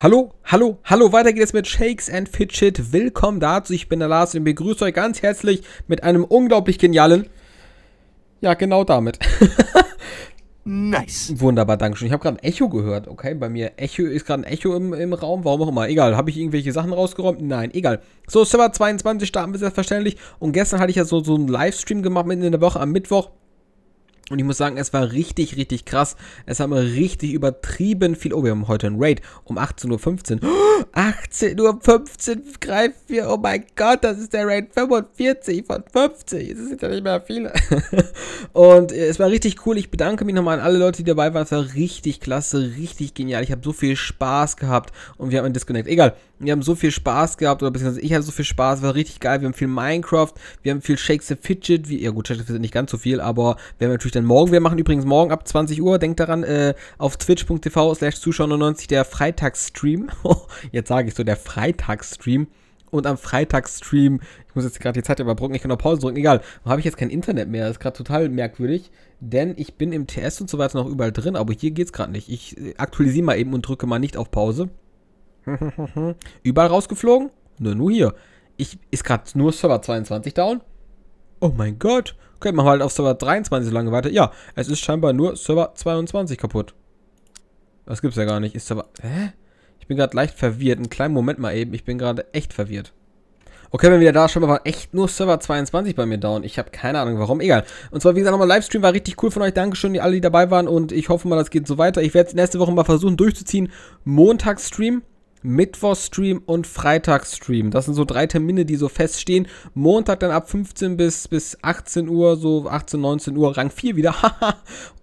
Hallo, hallo, hallo, weiter geht es mit Shakes and Fidget. Willkommen dazu. Ich bin der Lars und begrüße euch ganz herzlich mit einem unglaublich genialen. Ja, genau damit. nice. Wunderbar, danke schön. Ich habe gerade ein Echo gehört. Okay, bei mir Echo ist gerade ein Echo im, im Raum. Warum auch immer. Egal. Habe ich irgendwelche Sachen rausgeräumt? Nein, egal. So, Server 22 starten wir selbstverständlich. Und gestern hatte ich ja so, so einen Livestream gemacht mitten in der Woche am Mittwoch. Und ich muss sagen, es war richtig, richtig krass. Es haben wir richtig übertrieben viel. Oh, wir haben heute einen Raid um 18.15 Uhr. 18.15 Uhr greifen wir. Oh mein Gott, das ist der Raid 45 von 50. Es sind ja nicht mehr viele. Und äh, es war richtig cool. Ich bedanke mich nochmal an alle Leute, die dabei waren. Es war richtig klasse, richtig genial. Ich habe so viel Spaß gehabt. Und wir haben einen Disconnect. Egal, wir haben so viel Spaß gehabt. Oder beziehungsweise ich hatte so viel Spaß. War richtig geil. Wir haben viel Minecraft. Wir haben viel Shakes the Fidget. Wir, ja gut, Shakes the Fidget nicht ganz so viel. Aber wir haben natürlich denn morgen? Wir machen übrigens morgen ab 20 Uhr, denkt daran, äh, auf twitch.tv slash zuschauer 90 der Freitagsstream. jetzt sage ich so, der Freitagsstream. Und am Freitagsstream, ich muss jetzt gerade die Zeit überbrücken, ich kann noch Pause drücken, egal, habe ich jetzt kein Internet mehr, das ist gerade total merkwürdig, denn ich bin im TS und so weiter noch überall drin, aber hier geht's gerade nicht. Ich äh, aktualisiere mal eben und drücke mal nicht auf Pause. überall rausgeflogen? Nur, nur hier. Ich, ist gerade nur Server 22 down? Oh mein Gott. Okay, machen wir halt auf Server 23 so lange weiter. Ja, es ist scheinbar nur Server 22 kaputt. Das gibt's ja gar nicht. Ist Server... Hä? Ich bin gerade leicht verwirrt. Einen kleinen Moment mal eben. Ich bin gerade echt verwirrt. Okay, wenn wieder da schon mal war echt nur Server 22 bei mir down. Ich habe keine Ahnung warum. Egal. Und zwar, wie gesagt, nochmal Livestream war richtig cool von euch. Dankeschön, die alle, die dabei waren. Und ich hoffe mal, das geht so weiter. Ich werde es nächste Woche mal versuchen durchzuziehen. Montagsstream. Mittwochstream und Freitagsstream. Das sind so drei Termine, die so feststehen. Montag dann ab 15 bis, bis 18 Uhr, so 18, 19 Uhr, Rang 4 wieder.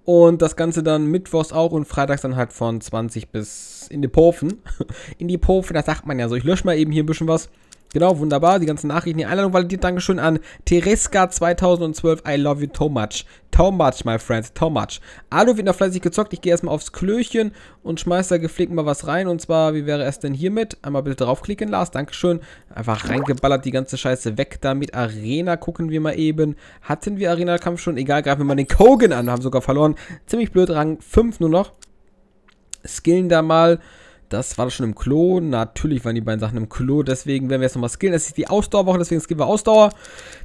und das Ganze dann mittwochs auch und freitags dann halt von 20 bis in die Pofen. In die Pofen, da sagt man ja so. Ich lösche mal eben hier ein bisschen was. Genau, wunderbar. Die ganzen Nachrichten, die Einladung validiert. Dankeschön an Tereska 2012. I love you so much. Too much, my friends, too much. Alu wird noch fleißig gezockt. Ich gehe erstmal aufs Klöchen und schmeiß da gepflegt mal was rein. Und zwar, wie wäre es denn hiermit? Einmal bitte draufklicken, Lars. Dankeschön. Einfach reingeballert, die ganze Scheiße weg damit. Arena gucken wir mal eben. Hatten wir Arena-Kampf schon? Egal, greifen wir mal den Kogan an. Haben sogar verloren. Ziemlich blöd, Rang 5 nur noch. Skillen da mal. Das war schon im Klo. Natürlich waren die beiden Sachen im Klo. Deswegen werden wir jetzt nochmal skillen. Es ist die Ausdauerwoche, deswegen skillen wir Ausdauer.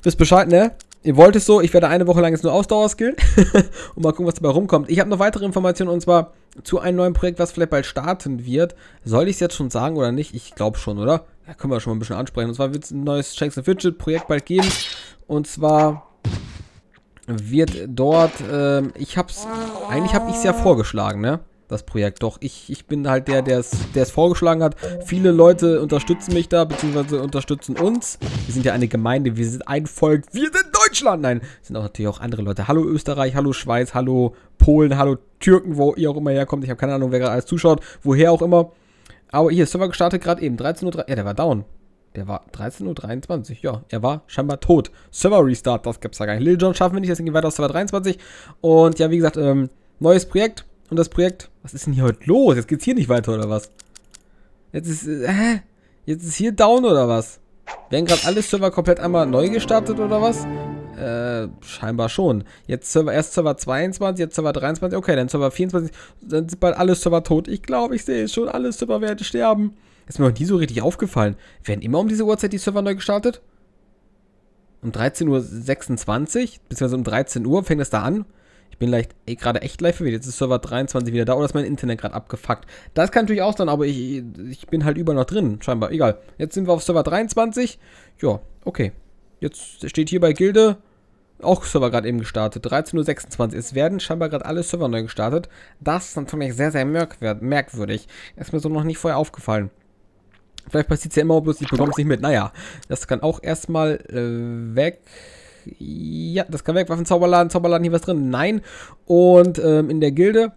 Wisst Bescheid, ne? Ihr wollt es so. Ich werde eine Woche lang jetzt nur Ausdauer skillen. und mal gucken, was dabei rumkommt. Ich habe noch weitere Informationen und zwar zu einem neuen Projekt, was vielleicht bald starten wird. Soll ich es jetzt schon sagen oder nicht? Ich glaube schon, oder? Da können wir schon mal ein bisschen ansprechen. Und zwar wird es ein neues Shanks Fidget Projekt bald geben. Und zwar wird dort, ähm, ich hab's, eigentlich hab ich es ja vorgeschlagen, ne? das Projekt. Doch ich, ich bin halt der, der es vorgeschlagen hat. Viele Leute unterstützen mich da, beziehungsweise unterstützen uns. Wir sind ja eine Gemeinde, wir sind ein Volk, wir sind Deutschland. Nein, sind auch natürlich auch andere Leute. Hallo Österreich, hallo Schweiz, hallo Polen, hallo Türken, wo ihr auch immer herkommt. Ich habe keine Ahnung, wer gerade alles zuschaut, woher auch immer. Aber hier, Server gestartet gerade eben, 13.03 Uhr. Ja, der war down. Der war 13.23 Uhr, ja. Er war scheinbar tot. Server Restart, das gibt's ja gar nicht. Lil John schaffen wir nicht, deswegen gehen wir weiter auf Server 23. Und ja, wie gesagt, ähm, neues Projekt. Und das Projekt, was ist denn hier heute los? Jetzt geht's hier nicht weiter oder was? Jetzt ist, äh, jetzt ist hier down oder was? Werden gerade alle Server komplett einmal neu gestartet oder was? Äh, scheinbar schon. Jetzt Server, erst Server 22, jetzt Server 23, okay, dann Server 24, dann sind bald alle Server tot. Ich glaube, ich sehe es schon, alle Server werden sterben. Ist mir noch nie so richtig aufgefallen. Werden immer um diese Uhrzeit die Server neu gestartet? Um 13.26 Uhr, beziehungsweise um 13 Uhr fängt das da an bin vielleicht eh gerade echt live verwirrt. Jetzt ist Server 23 wieder da oder ist mein Internet gerade abgefuckt. Das kann natürlich auch sein, aber ich, ich bin halt überall noch drin, scheinbar. Egal. Jetzt sind wir auf Server 23. Ja, okay. Jetzt steht hier bei Gilde auch Server gerade eben gestartet. 13.26 Uhr. Es werden scheinbar gerade alle Server neu gestartet. Das ist natürlich sehr, sehr merkwürdig. Ist mir so noch nicht vorher aufgefallen. Vielleicht passiert es ja immer bloß, ich bekomme es nicht mit. Naja, das kann auch erstmal äh, weg. Ja, das kann weg. Waffenzauberladen, Zauberladen, hier was drin? Nein. Und ähm, in der Gilde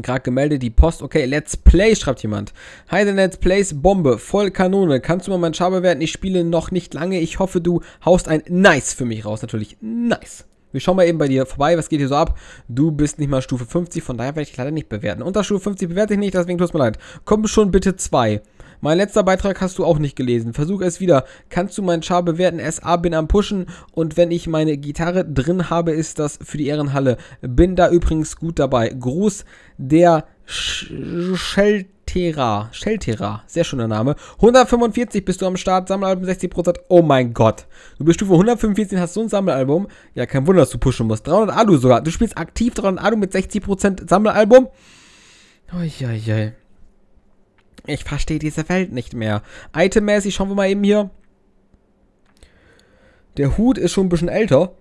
gerade gemeldet, die Post. Okay, Let's Play, schreibt jemand. Hi, the Let's Plays, Bombe, voll Kanone. Kannst du mal meinen Schaber werden? Ich spiele noch nicht lange. Ich hoffe, du haust ein Nice für mich raus. Natürlich, Nice. Wir schauen mal eben bei dir vorbei, was geht hier so ab? Du bist nicht mal Stufe 50, von daher werde ich leider nicht bewerten. Unter Stufe 50 bewerte ich nicht, deswegen tut es mir leid. Komm schon bitte 2. Mein letzter Beitrag hast du auch nicht gelesen. Versuch es wieder. Kannst du meinen Char bewerten? SA bin am Pushen und wenn ich meine Gitarre drin habe, ist das für die Ehrenhalle. Bin da übrigens gut dabei. Gruß der Sheltera. Sheltera, sehr schöner Name. 145 bist du am Start, Sammelalbum 60%. Oh mein Gott. Du bist Stufe 145, hast so ein Sammelalbum. Ja, kein Wunder, dass du pushen musst. 300 Alu sogar. Du spielst aktiv 300 Alu mit 60% Sammelalbum. Uiuiui. Ich verstehe diese Welt nicht mehr. Itemmäßig schauen wir mal eben hier. Der Hut ist schon ein bisschen älter.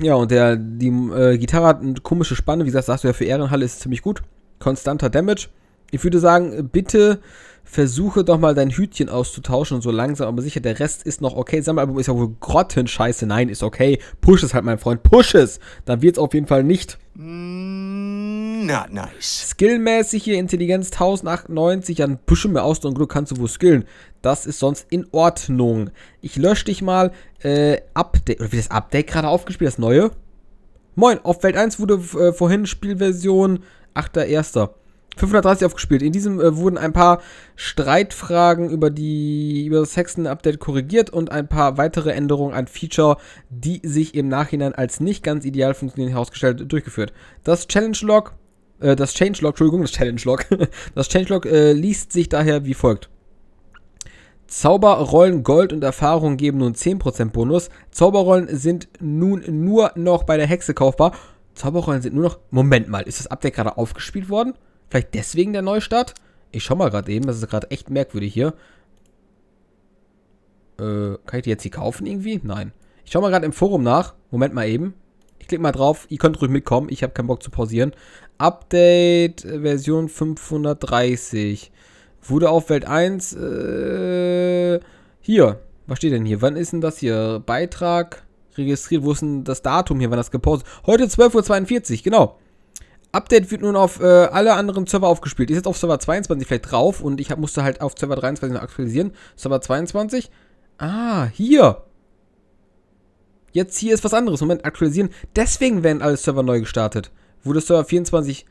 Ja, und der, die äh, Gitarre hat eine komische Spanne. Wie gesagt, sagst du ja, für Ehrenhalle ist es ziemlich gut. Konstanter Damage ich würde sagen, bitte versuche doch mal dein Hütchen auszutauschen und so langsam, aber sicher, der Rest ist noch okay. Sammelalbum ist ja wohl Grottenscheiße. Nein, ist okay. Push es halt, mein Freund. Push es. Dann wird es auf jeden Fall nicht. Mm, not nice. Skillmäßig hier Intelligenz 1098, dann pushen wir aus und Glück kannst du wohl skillen. Das ist sonst in Ordnung. Ich lösche dich mal. Äh, Update. Oder wie das Update gerade aufgespielt, das neue? Moin, auf Welt 1 wurde äh, vorhin Spielversion 8.1. 530 aufgespielt. In diesem äh, wurden ein paar Streitfragen über, die, über das Hexen-Update korrigiert und ein paar weitere Änderungen an Feature, die sich im Nachhinein als nicht ganz ideal funktionieren herausgestellt, durchgeführt. Das Challenge-Log, äh, das Changelog, Entschuldigung, das Challenge-Log, das Changelog äh, liest sich daher wie folgt. Zauberrollen, Gold und Erfahrung geben nun 10% Bonus. Zauberrollen sind nun nur noch bei der Hexe kaufbar. Zauberrollen sind nur noch. Moment mal, ist das Update gerade aufgespielt worden? Vielleicht deswegen der Neustart? Ich schau mal gerade eben, das ist gerade echt merkwürdig hier. Äh, kann ich die jetzt hier kaufen irgendwie? Nein. Ich schau mal gerade im Forum nach. Moment mal eben. Ich klicke mal drauf. Ihr könnt ruhig mitkommen. Ich habe keinen Bock zu pausieren. Update äh, Version 530. Wurde auf Welt 1. Äh, hier. Was steht denn hier? Wann ist denn das hier? Beitrag registriert. Wo ist denn das Datum hier, wann das gepostet Heute 12.42 Uhr, genau. Update wird nun auf äh, alle anderen Server aufgespielt. Ist jetzt auf Server 22 vielleicht drauf und ich hab, musste halt auf Server 23 noch aktualisieren. Server 22. Ah, hier. Jetzt hier ist was anderes. Moment, aktualisieren. Deswegen werden alle Server neu gestartet. Wurde Server 24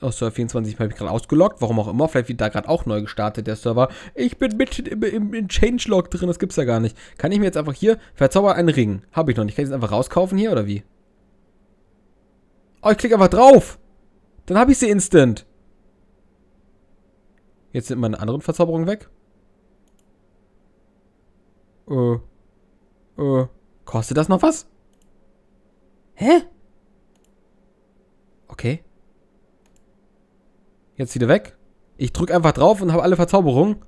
oh, Server 24 habe ich gerade ausgelockt. warum auch immer. Vielleicht wird da gerade auch neu gestartet, der Server. Ich bin mit im, im, im Changelog drin, das gibt's ja gar nicht. Kann ich mir jetzt einfach hier verzaubern einen Ring? Habe ich noch nicht. Kann ich jetzt einfach rauskaufen hier oder wie? Oh, ich klicke einfach drauf. Dann habe ich sie instant. Jetzt sind meine anderen Verzauberungen weg. Äh. Äh. Kostet das noch was? Hä? Okay. Jetzt wieder weg. Ich drücke einfach drauf und habe alle Verzauberungen.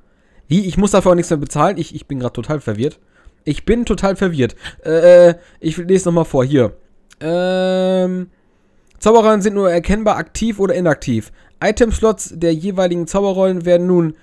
Wie? Ich muss dafür auch nichts mehr bezahlen. Ich, ich bin gerade total verwirrt. Ich bin total verwirrt. Äh, äh ich lese nochmal vor. Hier. Ähm. Zauberrollen sind nur erkennbar aktiv oder inaktiv. Item-Slots der jeweiligen Zauberrollen werden nun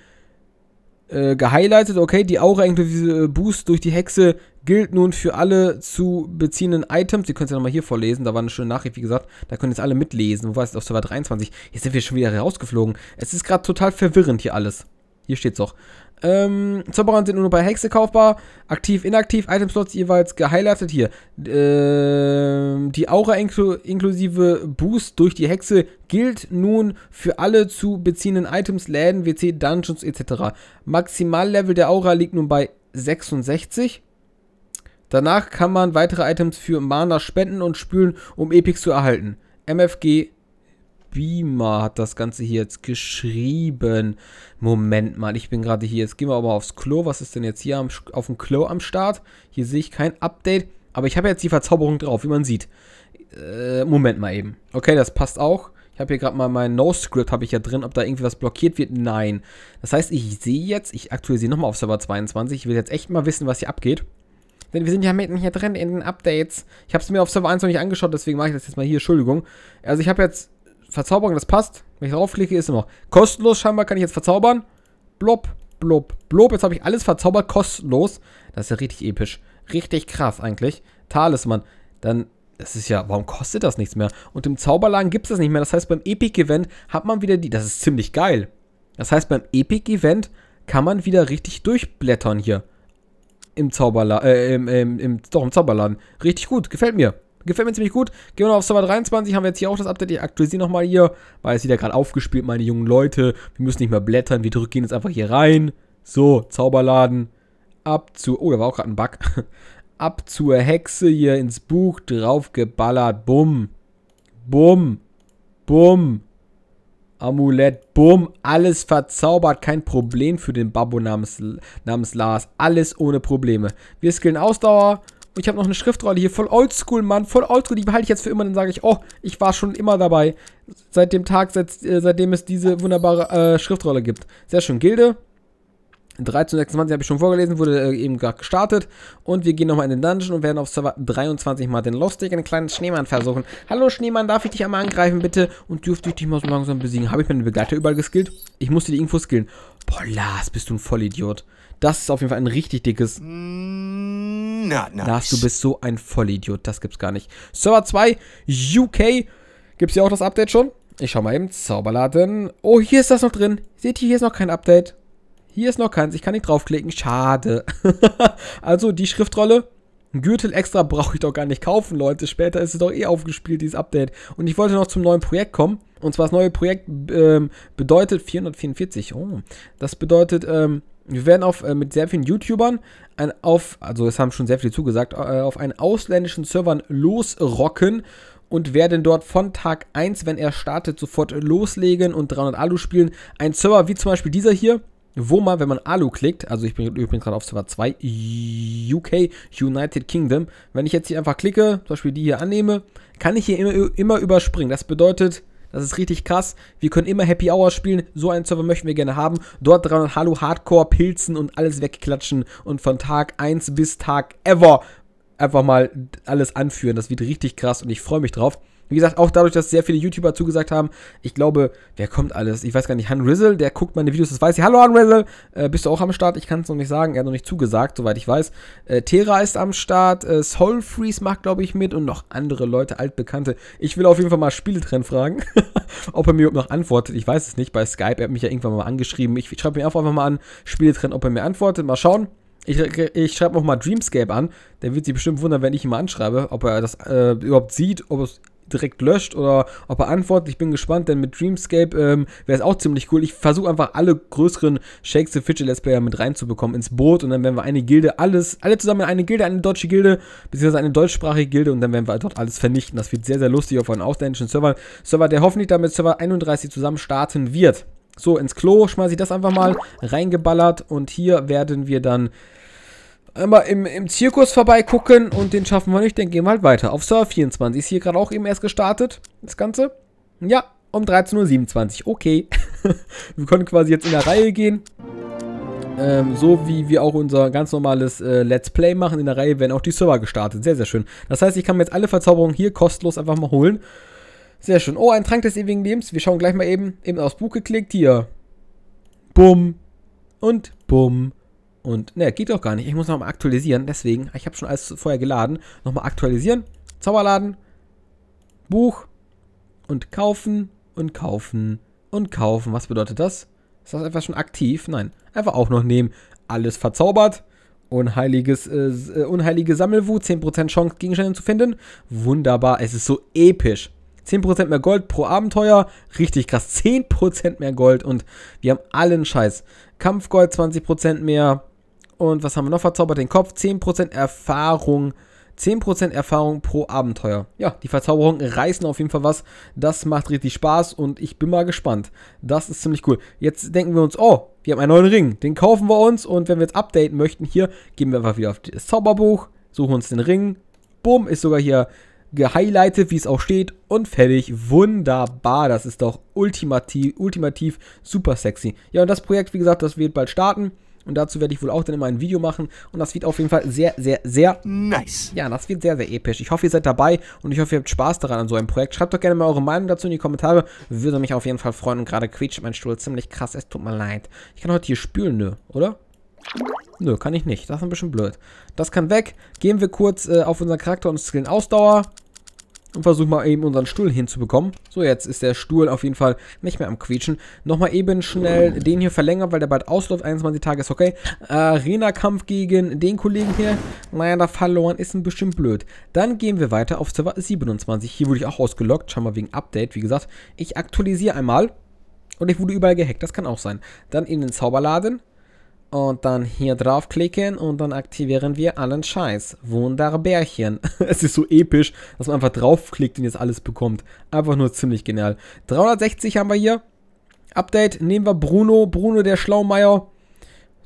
äh, gehighlightet. Okay, die Aura inklusive äh, Boost durch die Hexe gilt nun für alle zu beziehenden Items. Ihr könnt es ja nochmal hier vorlesen, da war eine schöne Nachricht, wie gesagt. Da können jetzt alle mitlesen. Wo war es? Auf Server 23. Jetzt sind wir schon wieder rausgeflogen. Es ist gerade total verwirrend hier alles. Hier steht's auch. Ähm, Zauberer sind nur bei Hexe kaufbar. Aktiv, inaktiv, Itemslots jeweils geheilertet hier. Ähm, die Aura inklu inklusive Boost durch die Hexe gilt nun für alle zu beziehenden Items, Läden, WC, Dungeons etc. Maximallevel der Aura liegt nun bei 66. Danach kann man weitere Items für Mana spenden und spülen, um Epics zu erhalten. MFG Beamer hat das Ganze hier jetzt geschrieben. Moment mal, ich bin gerade hier. Jetzt gehen wir aber aufs Klo. Was ist denn jetzt hier am, auf dem Klo am Start? Hier sehe ich kein Update. Aber ich habe jetzt die Verzauberung drauf, wie man sieht. Äh, Moment mal eben. Okay, das passt auch. Ich habe hier gerade mal mein NoScript habe ich ja drin, ob da irgendwie was blockiert wird. Nein. Das heißt, ich sehe jetzt, ich aktualisiere nochmal auf Server 22. Ich will jetzt echt mal wissen, was hier abgeht. Denn wir sind ja mitten hier drin in den Updates. Ich habe es mir auf Server 1 noch nicht angeschaut, deswegen mache ich das jetzt mal hier. Entschuldigung. Also ich habe jetzt Verzauberung, das passt. Wenn ich draufklicke, ist immer kostenlos. Scheinbar kann ich jetzt verzaubern. Blob, blob, blob. Jetzt habe ich alles verzaubert, kostenlos. Das ist ja richtig episch. Richtig krass eigentlich. Talisman. Dann, das ist ja, warum kostet das nichts mehr? Und im Zauberladen gibt es das nicht mehr. Das heißt, beim Epic-Event hat man wieder die, das ist ziemlich geil. Das heißt, beim Epic-Event kann man wieder richtig durchblättern hier. Im Zauberladen, äh, im, im, im, doch im Zauberladen. Richtig gut, gefällt mir. Gefällt mir ziemlich gut. Gehen wir noch auf Server 23, haben wir jetzt hier auch das Update. Ich aktualisiere nochmal hier, weil es wieder gerade aufgespielt, meine jungen Leute. Wir müssen nicht mehr blättern, wir drücken jetzt einfach hier rein. So, Zauberladen. Ab zu, oh, da war auch gerade ein Bug. Ab zur Hexe hier ins Buch, draufgeballert. Bumm. Bumm. Bumm. Amulett, bumm, alles verzaubert, kein Problem für den Babbo namens, namens Lars, alles ohne Probleme. Wir skillen Ausdauer, und ich habe noch eine Schriftrolle hier, voll oldschool, Mann, voll oldschool, die behalte ich jetzt für immer. Dann sage ich, oh, ich war schon immer dabei. Seit dem Tag, seit, äh, seitdem es diese wunderbare äh, Schriftrolle gibt. Sehr schön, Gilde. 1326 habe ich schon vorgelesen, wurde äh, eben gerade gestartet. Und wir gehen nochmal in den Dungeon und werden auf Server 23 mal den Lostig, einen kleinen Schneemann versuchen. Hallo Schneemann, darf ich dich einmal angreifen, bitte? Und dürfte ich dich mal so langsam besiegen? Habe ich meine Begleiter überall geskillt? Ich musste die Infos skillen. Boah, Lars, bist du ein Vollidiot. Das ist auf jeden Fall ein richtig dickes. Mm, na, nice. Lars, du bist so ein Vollidiot. Das gibt's gar nicht. Server 2, UK. Gibt's hier auch das Update schon? Ich schau mal eben. Zauberladen. Oh, hier ist das noch drin. Seht ihr, hier ist noch kein Update. Hier ist noch keins. Ich kann nicht draufklicken. Schade. also, die Schriftrolle. Gürtel extra brauche ich doch gar nicht kaufen, Leute. Später ist es doch eh aufgespielt, dieses Update. Und ich wollte noch zum neuen Projekt kommen. Und zwar das neue Projekt ähm, bedeutet 444. Oh, das bedeutet ähm, wir werden auf, äh, mit sehr vielen YouTubern ein, auf, also es haben schon sehr viele zugesagt, äh, auf einen ausländischen Servern losrocken und werden dort von Tag 1, wenn er startet, sofort loslegen und 300 Alu spielen. Ein Server wie zum Beispiel dieser hier, wo man, wenn man Alu klickt, also ich bin übrigens gerade auf Server 2, UK, United Kingdom, wenn ich jetzt hier einfach klicke, zum Beispiel die hier annehme, kann ich hier immer, immer überspringen. Das bedeutet, das ist richtig krass. Wir können immer Happy Hour spielen. So einen Server möchten wir gerne haben. Dort 300 Hallo Hardcore Pilzen und alles wegklatschen und von Tag 1 bis Tag ever einfach mal alles anführen. Das wird richtig krass und ich freue mich drauf. Wie gesagt, auch dadurch, dass sehr viele YouTuber zugesagt haben, ich glaube, wer kommt alles? Ich weiß gar nicht, Han Rizzle, der guckt meine Videos, das weiß ich. Hallo Han Rizzle, äh, bist du auch am Start? Ich kann es noch nicht sagen, er hat noch nicht zugesagt, soweit ich weiß. Äh, Terra ist am Start, äh, Soul Freeze macht, glaube ich, mit und noch andere Leute, altbekannte. Ich will auf jeden Fall mal Spieletrend fragen, ob er mir überhaupt noch antwortet. Ich weiß es nicht, bei Skype, er hat mich ja irgendwann mal angeschrieben. Ich, ich schreibe mir einfach mal an, Spieletrend, ob er mir antwortet. Mal schauen. Ich, ich schreibe nochmal Dreamscape an. Der wird sich bestimmt wundern, wenn ich ihn mal anschreibe, ob er das äh, überhaupt sieht, ob es direkt löscht oder ob er antwortet. Ich bin gespannt, denn mit Dreamscape ähm, wäre es auch ziemlich cool. Ich versuche einfach alle größeren Shakes the Fidget Let's Player mit reinzubekommen ins Boot und dann werden wir eine Gilde, alles, alle zusammen in eine Gilde, eine deutsche Gilde, beziehungsweise eine deutschsprachige Gilde und dann werden wir dort alles vernichten. Das wird sehr, sehr lustig auf einem ausländischen Server. Server, der hoffentlich damit Server 31 zusammen starten wird. So, ins Klo schmeiße ich das einfach mal reingeballert und hier werden wir dann einmal im, im Zirkus vorbeigucken und den schaffen wir nicht, dann gehen wir halt weiter. Auf Server 24 ist hier gerade auch eben erst gestartet, das Ganze. Ja, um 13.27 Uhr, okay. wir können quasi jetzt in der Reihe gehen. Ähm, so wie wir auch unser ganz normales äh, Let's Play machen. In der Reihe werden auch die Server gestartet. Sehr, sehr schön. Das heißt, ich kann mir jetzt alle Verzauberungen hier kostenlos einfach mal holen. Sehr schön. Oh, ein Trank des ewigen Lebens. Wir schauen gleich mal eben. Eben aufs Buch geklickt. Hier. Bumm. Und bumm. Und ne, geht doch gar nicht. Ich muss nochmal aktualisieren. Deswegen, ich habe schon alles vorher geladen. Nochmal aktualisieren. Zauberladen. Buch. Und kaufen. Und kaufen. Und kaufen. Was bedeutet das? Ist das einfach schon aktiv? Nein. Einfach auch noch nehmen. Alles verzaubert. Unheiliges, äh, äh unheilige Sammelwut. 10% Chance, Gegenstände zu finden. Wunderbar. Es ist so episch. 10% mehr Gold pro Abenteuer. Richtig krass. 10% mehr Gold und wir haben allen Scheiß. Kampfgold 20% mehr. Und was haben wir noch verzaubert? Den Kopf. 10% Erfahrung. 10% Erfahrung pro Abenteuer. Ja, die Verzauberungen reißen auf jeden Fall was. Das macht richtig Spaß und ich bin mal gespannt. Das ist ziemlich cool. Jetzt denken wir uns, oh, wir haben einen neuen Ring. Den kaufen wir uns und wenn wir jetzt updaten möchten hier, gehen wir einfach wieder auf das Zauberbuch, suchen uns den Ring. Boom, ist sogar hier gehighlightet, wie es auch steht und fertig. Wunderbar, das ist doch ultimativ, ultimativ super sexy. Ja, und das Projekt, wie gesagt, das wird bald starten. Und dazu werde ich wohl auch dann immer ein Video machen. Und das wird auf jeden Fall sehr, sehr, sehr nice. Ja, das wird sehr, sehr episch. Ich hoffe, ihr seid dabei und ich hoffe, ihr habt Spaß daran an so einem Projekt. Schreibt doch gerne mal eure Meinung dazu in die Kommentare. Würde mich auf jeden Fall freuen. Und gerade quietscht mein Stuhl ziemlich krass. Es tut mir leid. Ich kann heute hier spülen, nö, oder? Nö, kann ich nicht. Das ist ein bisschen blöd. Das kann weg. Gehen wir kurz äh, auf unseren Charakter und skillen Ausdauer und versuche mal eben unseren Stuhl hinzubekommen. So, jetzt ist der Stuhl auf jeden Fall nicht mehr am Quietschen. Nochmal eben schnell den hier verlängern, weil der bald ausläuft. 21 Tage ist okay. Arena-Kampf gegen den Kollegen hier. Naja, da verloren ist ein bisschen blöd. Dann gehen wir weiter auf Server 27. Hier wurde ich auch ausgelockt. Schau mal wegen Update. Wie gesagt, ich aktualisiere einmal. Und ich wurde überall gehackt. Das kann auch sein. Dann in den Zauberladen. Und dann hier draufklicken und dann aktivieren wir allen Scheiß. Wunderbärchen. es ist so episch, dass man einfach draufklickt und jetzt alles bekommt. Einfach nur ziemlich genial. 360 haben wir hier. Update nehmen wir Bruno. Bruno der Schlaumeier.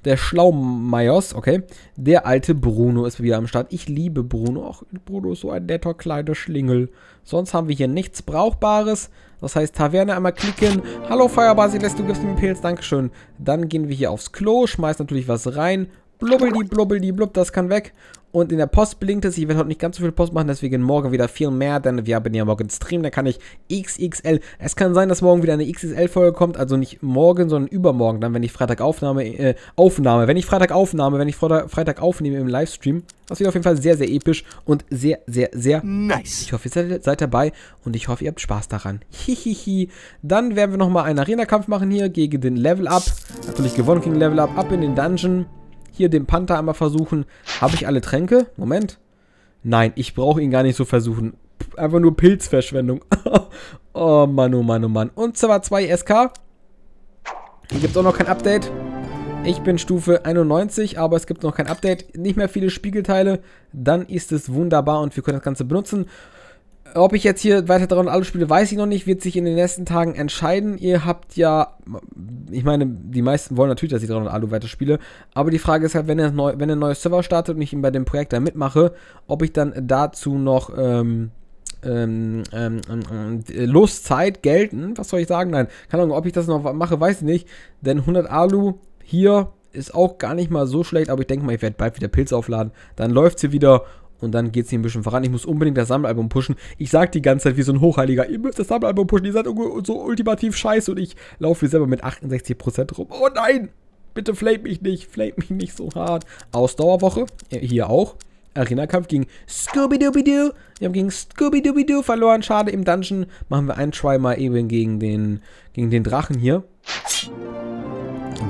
Der Schlaumeiers, okay. Der alte Bruno ist wieder am Start. Ich liebe Bruno. Ach, Bruno ist so ein netter kleiner Schlingel. Sonst haben wir hier nichts Brauchbares. Das heißt, Taverne einmal klicken. Hallo Feuerbasiles, du gibst mir einen Pilz, Dankeschön. Dann gehen wir hier aufs Klo, schmeißen natürlich was rein. Blubbeldi, blubbeldi, blub, das kann weg. Und in der Post blinkt es. Ich werde heute nicht ganz so viel Post machen, deswegen morgen wieder viel mehr, denn wir haben ja morgen Stream, da kann ich XXL. Es kann sein, dass morgen wieder eine XXL-Folge kommt, also nicht morgen, sondern übermorgen, dann, wenn ich Freitag Aufnahme, äh, Aufnahme, wenn ich Freitag Aufnahme, wenn ich Freitag aufnehme im Livestream. Das wird auf jeden Fall sehr, sehr episch und sehr, sehr, sehr nice. Ich hoffe, ihr seid dabei und ich hoffe, ihr habt Spaß daran. Hihihi. Dann werden wir nochmal einen Arena-Kampf machen hier gegen den Level-Up. Natürlich gewonnen gegen Level-Up, ab in den Dungeon. Hier den Panther einmal versuchen. Habe ich alle Tränke? Moment. Nein, ich brauche ihn gar nicht so versuchen. Einfach nur Pilzverschwendung. oh Mann, oh Mann, oh Mann. Und zwar 2 SK. Hier gibt es auch noch kein Update. Ich bin Stufe 91, aber es gibt noch kein Update. Nicht mehr viele Spiegelteile. Dann ist es wunderbar und wir können das Ganze benutzen ob ich jetzt hier weiter dran alle spiele, weiß ich noch nicht. Wird sich in den nächsten Tagen entscheiden. Ihr habt ja, ich meine, die meisten wollen natürlich, dass ich 300 Alu weiter spiele. Aber die Frage ist halt, wenn ein, neu, wenn ein neues Server startet und ich ihn bei dem Projekt da mitmache, ob ich dann dazu noch ähm, ähm, ähm, ähm äh, Lust, Zeit, gelten, hm, was soll ich sagen? Nein, keine Ahnung, ob ich das noch mache, weiß ich nicht. Denn 100 Alu hier ist auch gar nicht mal so schlecht, aber ich denke mal, ich werde bald wieder Pilze aufladen. Dann läuft sie wieder und dann geht es hier ein bisschen voran. Ich muss unbedingt das Sammelalbum pushen. Ich sag die ganze Zeit wie so ein Hochheiliger, ihr müsst das Sammelalbum pushen, ihr seid so ultimativ scheiße und ich laufe hier selber mit 68% rum. Oh nein! Bitte flame mich nicht, flame mich nicht so hart. Ausdauerwoche, äh, hier auch. Arena-Kampf gegen Scooby-Dooby-Doo. Wir haben gegen Scooby-Dooby-Doo verloren. Schade, im Dungeon machen wir einen Try mal eben gegen den, gegen den Drachen hier.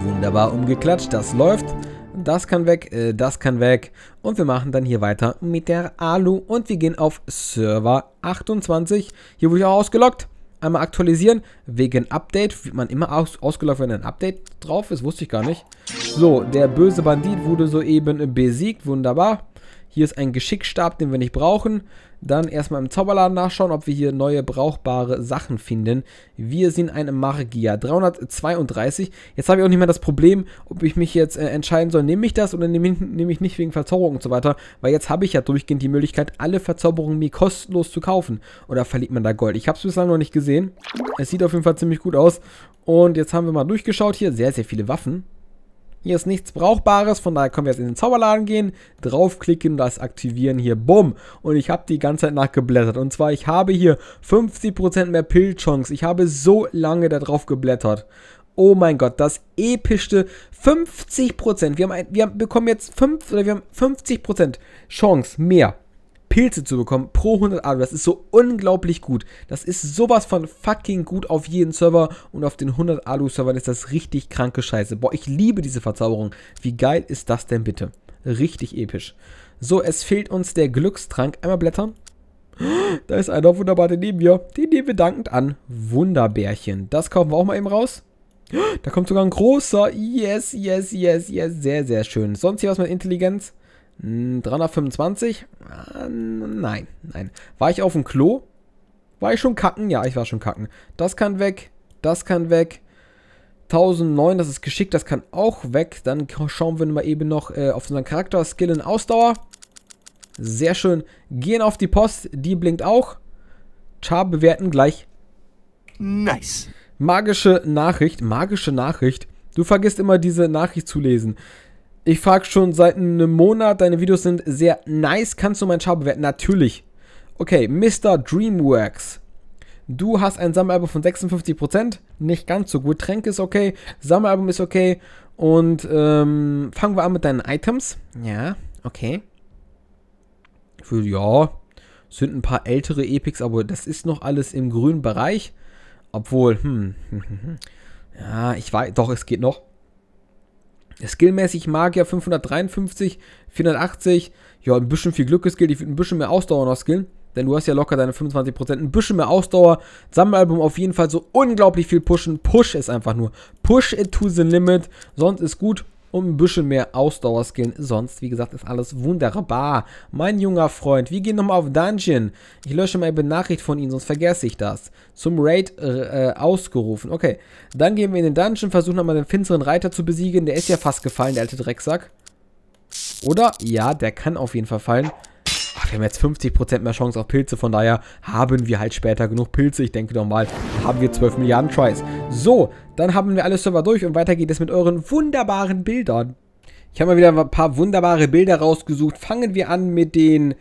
Wunderbar umgeklatscht, das läuft. Das kann weg, äh, das kann weg. Und wir machen dann hier weiter mit der Alu. Und wir gehen auf Server 28. Hier wurde ich auch ausgelockt. Einmal aktualisieren. Wegen Update. Wird man immer aus ausgelockt, wenn ein Update drauf ist. Wusste ich gar nicht. So, der böse Bandit wurde soeben besiegt. Wunderbar. Hier ist ein Geschickstab, den wir nicht brauchen. Dann erstmal im Zauberladen nachschauen, ob wir hier neue brauchbare Sachen finden. Wir sind eine Margia. 332. Jetzt habe ich auch nicht mehr das Problem, ob ich mich jetzt äh, entscheiden soll, nehme ich das oder nehme ich, nehm ich nicht wegen Verzauberung und so weiter. Weil jetzt habe ich ja durchgehend die Möglichkeit, alle Verzauberungen mir kostenlos zu kaufen. Oder verliert man da Gold? Ich habe es bislang noch nicht gesehen. Es sieht auf jeden Fall ziemlich gut aus. Und jetzt haben wir mal durchgeschaut hier. Sehr, sehr viele Waffen. Hier ist nichts Brauchbares, von daher können wir jetzt in den Zauberladen gehen, draufklicken, das aktivieren hier, bumm. Und ich habe die ganze Zeit nachgeblättert. Und zwar, ich habe hier 50% mehr Pilchance. Ich habe so lange da drauf geblättert. Oh mein Gott, das epischste 50%. Wir, haben ein, wir haben, bekommen jetzt 5, oder wir haben 50% Chance mehr Pilze zu bekommen pro 100 Ado. Das ist so unglaublich gut. Das ist sowas von fucking gut auf jeden Server und auf den 100 alu Servern ist das richtig kranke Scheiße. Boah, ich liebe diese Verzauberung. Wie geil ist das denn bitte? Richtig episch. So, es fehlt uns der Glückstrank. Einmal blättern. Da ist einer wunderbar, den nehmen wir. Den nehmen wir dankend an. Wunderbärchen. Das kaufen wir auch mal eben raus. Da kommt sogar ein großer. Yes, yes, yes, yes. Sehr, sehr schön. Sonst hier was mit Intelligenz? 325? Hm, ah, nein, nein. War ich auf dem Klo? War ich schon kacken? Ja, ich war schon kacken. Das kann weg, das kann weg. 1009, das ist geschickt, das kann auch weg. Dann schauen wir mal eben noch äh, auf unseren Charakter, Skill und Ausdauer. Sehr schön. Gehen auf die Post, die blinkt auch. Char bewerten gleich. Nice. Magische Nachricht, magische Nachricht. Du vergisst immer diese Nachricht zu lesen. Ich frage schon seit einem Monat, deine Videos sind sehr nice. Kannst du meinen Schau bewerten? Natürlich. Okay, Mr. Dreamworks. Du hast ein Sammelalbum von 56%, nicht ganz so gut. Tränke ist okay, Sammelalbum ist okay. Und ähm, fangen wir an mit deinen Items. Ja, okay. Für, ja, sind ein paar ältere Epics, aber das ist noch alles im grünen Bereich. Obwohl, hm, ja, ich weiß, doch, es geht noch. Skillmäßig Magier 553, 480. Ja, ein bisschen viel Glück geskillt. Ich würde ein bisschen mehr Ausdauer noch skillen. Denn du hast ja locker deine 25%. Ein bisschen mehr Ausdauer. Sammelalbum auf jeden Fall so unglaublich viel pushen. Push ist einfach nur. Push it to the limit. Sonst ist gut und ein bisschen mehr Ausdauer Sonst, wie gesagt, ist alles wunderbar. Mein junger Freund, wir gehen nochmal auf Dungeon. Ich lösche mal eine Nachricht von Ihnen, sonst vergesse ich das. Zum Raid äh, äh, ausgerufen. Okay, dann gehen wir in den Dungeon, versuchen nochmal den finsteren Reiter zu besiegen. Der ist ja fast gefallen, der alte Drecksack. Oder? Ja, der kann auf jeden Fall fallen. Ach, wir haben jetzt 50% mehr Chance auf Pilze, von daher haben wir halt später genug Pilze. Ich denke doch mal, haben wir 12 Milliarden Tries. So, dann haben wir alle Server durch und weiter geht es mit euren wunderbaren Bildern. Ich habe mal wieder ein paar wunderbare Bilder rausgesucht. Fangen wir an mit den...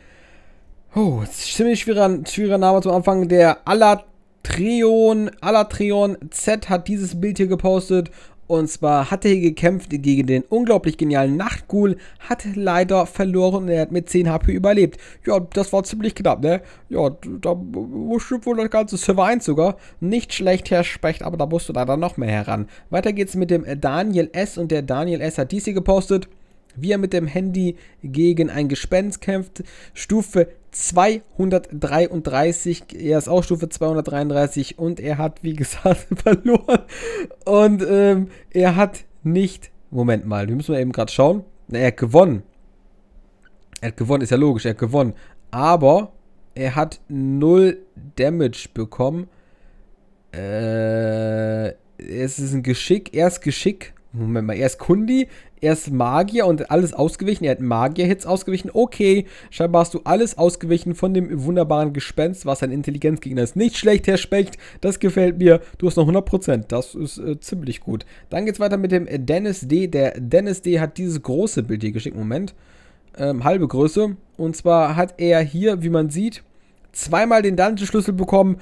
Oh, ziemlich schwerer, schwerer Name zum Anfang. Der Alatreon, Alatreon Z hat dieses Bild hier gepostet. Und zwar hat er hier gekämpft gegen den unglaublich genialen Nachtghoul, hat leider verloren und er hat mit 10 HP überlebt. Ja, das war ziemlich knapp, ne? Ja, da wusste wohl das ganze Server 1 sogar. Nicht schlecht, Herr Specht, aber da musst du leider noch mehr heran. Weiter geht's mit dem Daniel S. und der Daniel S. hat dies hier gepostet wie er mit dem Handy gegen ein Gespenst kämpft. Stufe 233, er ist auch Stufe 233 und er hat, wie gesagt, verloren. Und ähm, er hat nicht, Moment mal, wir müssen mal eben gerade schauen. Er hat gewonnen. Er hat gewonnen, ist ja logisch, er hat gewonnen. Aber er hat 0 Damage bekommen. Äh, es ist ein Geschick, erst Geschick Moment mal, er ist Kundi, er ist Magier und alles ausgewichen. Er hat Magier-Hits ausgewichen. Okay, scheinbar hast du alles ausgewichen von dem wunderbaren Gespenst, was ein Intelligenzgegner ist. Nicht schlecht, Herr Specht, das gefällt mir. Du hast noch 100%, das ist äh, ziemlich gut. Dann geht's weiter mit dem Dennis D. Der Dennis D. hat dieses große Bild hier geschickt. Moment, ähm, halbe Größe. Und zwar hat er hier, wie man sieht, zweimal den Dungeon-Schlüssel bekommen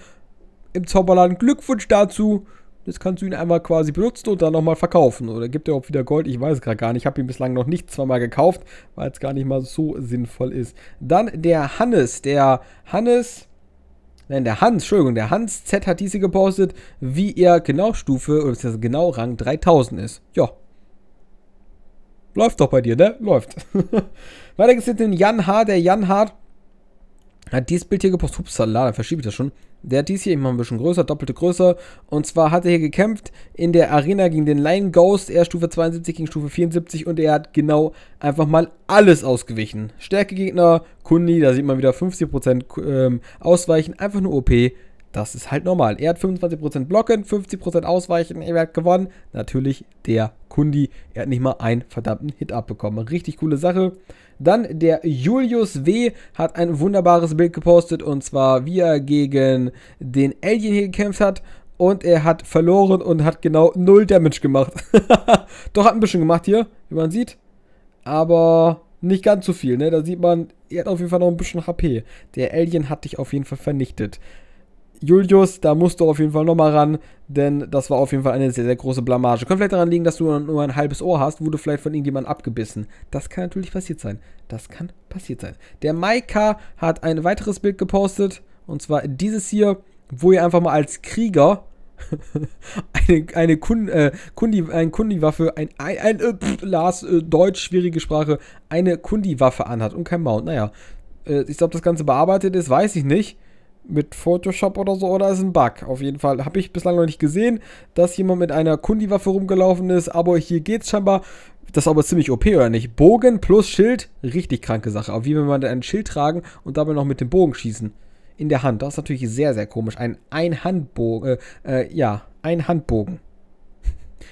im Zauberladen. Glückwunsch dazu. Jetzt kannst du ihn einmal quasi benutzen und dann nochmal verkaufen. Oder gibt er auch wieder Gold? Ich weiß es gerade gar nicht. Ich habe ihn bislang noch nicht zweimal gekauft, weil es gar nicht mal so sinnvoll ist. Dann der Hannes. Der Hannes... Nein, der Hans, Entschuldigung, der Hans Z hat diese gepostet, wie er genau Stufe oder äh, beziehungsweise genau Rang 3000 ist. Ja. Läuft doch bei dir, ne? Läuft. Weiter geht's mit dem Jan H. Der Jan H hat dieses Bild hier gepostet. Hupsala, da verschiebe ich das schon. Der hat dies hier immer ein bisschen größer, doppelte Größe. Und zwar hat er hier gekämpft in der Arena gegen den Lion Ghost. Er Stufe 72 gegen Stufe 74 und er hat genau einfach mal alles ausgewichen. Stärkegegner, Kundi, da sieht man wieder 50% ähm, ausweichen, einfach nur OP. Das ist halt normal. Er hat 25% blocken, 50% ausweichen, er hat gewonnen. Natürlich der Kundi. Er hat nicht mal einen verdammten Hit abbekommen. Richtig coole Sache. Dann der Julius W. hat ein wunderbares Bild gepostet und zwar, wie er gegen den Alien hier gekämpft hat. Und er hat verloren und hat genau null Damage gemacht. Doch, hat ein bisschen gemacht hier, wie man sieht. Aber nicht ganz so viel, ne? Da sieht man, er hat auf jeden Fall noch ein bisschen HP. Der Alien hat dich auf jeden Fall vernichtet. Julius, da musst du auf jeden Fall nochmal ran, denn das war auf jeden Fall eine sehr, sehr große Blamage. Könnte vielleicht daran liegen, dass du nur ein halbes Ohr hast, wurde vielleicht von irgendjemandem abgebissen. Das kann natürlich passiert sein. Das kann passiert sein. Der Maika hat ein weiteres Bild gepostet, und zwar dieses hier, wo ihr einfach mal als Krieger eine, eine Kun, äh, Kundi, ein Kundiwaffe, ein, ein, ein äh, pff, Lars, äh, Deutsch, schwierige Sprache, eine Kundiwaffe anhat und kein Mount. Naja, äh, ich glaube, das Ganze bearbeitet ist, weiß ich nicht mit Photoshop oder so oder ist ein Bug. Auf jeden Fall habe ich bislang noch nicht gesehen, dass jemand mit einer Kundiwaffe rumgelaufen ist, aber hier geht's scheinbar. Das ist aber ziemlich OP, oder nicht? Bogen plus Schild, richtig kranke Sache. Aber wie will man denn ein Schild tragen und dabei noch mit dem Bogen schießen? In der Hand. Das ist natürlich sehr, sehr komisch. Ein Einhandbogen, äh, äh, ja, ein Handbogen.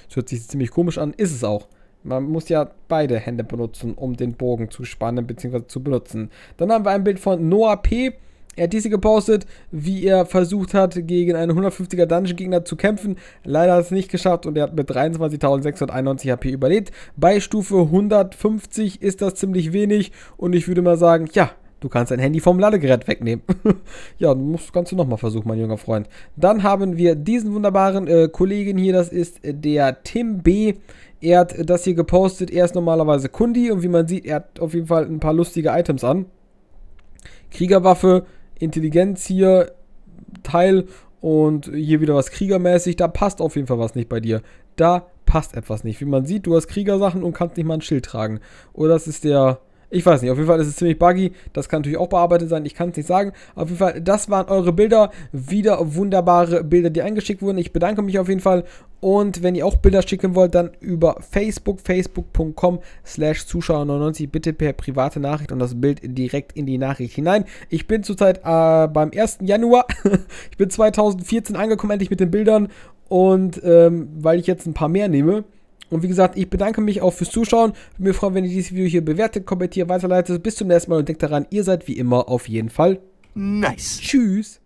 Das hört sich ziemlich komisch an, ist es auch. Man muss ja beide Hände benutzen, um den Bogen zu spannen bzw. zu benutzen. Dann haben wir ein Bild von Noah P er hat diese gepostet, wie er versucht hat, gegen einen 150er Dungeon-Gegner zu kämpfen. Leider hat es nicht geschafft und er hat mit 23.691 HP überlebt. Bei Stufe 150 ist das ziemlich wenig und ich würde mal sagen, ja, Du kannst dein Handy vom Ladegerät wegnehmen. ja, du musst, kannst du nochmal versuchen, mein junger Freund. Dann haben wir diesen wunderbaren äh, Kollegen hier, das ist äh, der Tim B. Er hat das hier gepostet. Er ist normalerweise Kundi und wie man sieht, er hat auf jeden Fall ein paar lustige Items an. Kriegerwaffe, Intelligenz hier Teil und hier wieder was Kriegermäßig. Da passt auf jeden Fall was nicht bei dir. Da passt etwas nicht. Wie man sieht, du hast Kriegersachen und kannst nicht mal ein Schild tragen. Oder das ist der ich weiß nicht, auf jeden Fall ist es ziemlich buggy. Das kann natürlich auch bearbeitet sein, ich kann es nicht sagen. Auf jeden Fall, das waren eure Bilder. Wieder wunderbare Bilder, die eingeschickt wurden. Ich bedanke mich auf jeden Fall. Und wenn ihr auch Bilder schicken wollt, dann über Facebook, facebook.com slash Zuschauer99. Bitte per private Nachricht und das Bild direkt in die Nachricht hinein. Ich bin zurzeit äh, beim 1. Januar. ich bin 2014 angekommen, endlich mit den Bildern. Und ähm, weil ich jetzt ein paar mehr nehme, und wie gesagt, ich bedanke mich auch fürs Zuschauen. Würde mich freuen, wenn ihr dieses Video hier bewertet, kommentiert, weiterleitet. Bis zum nächsten Mal und denkt daran, ihr seid wie immer auf jeden Fall nice. Tschüss.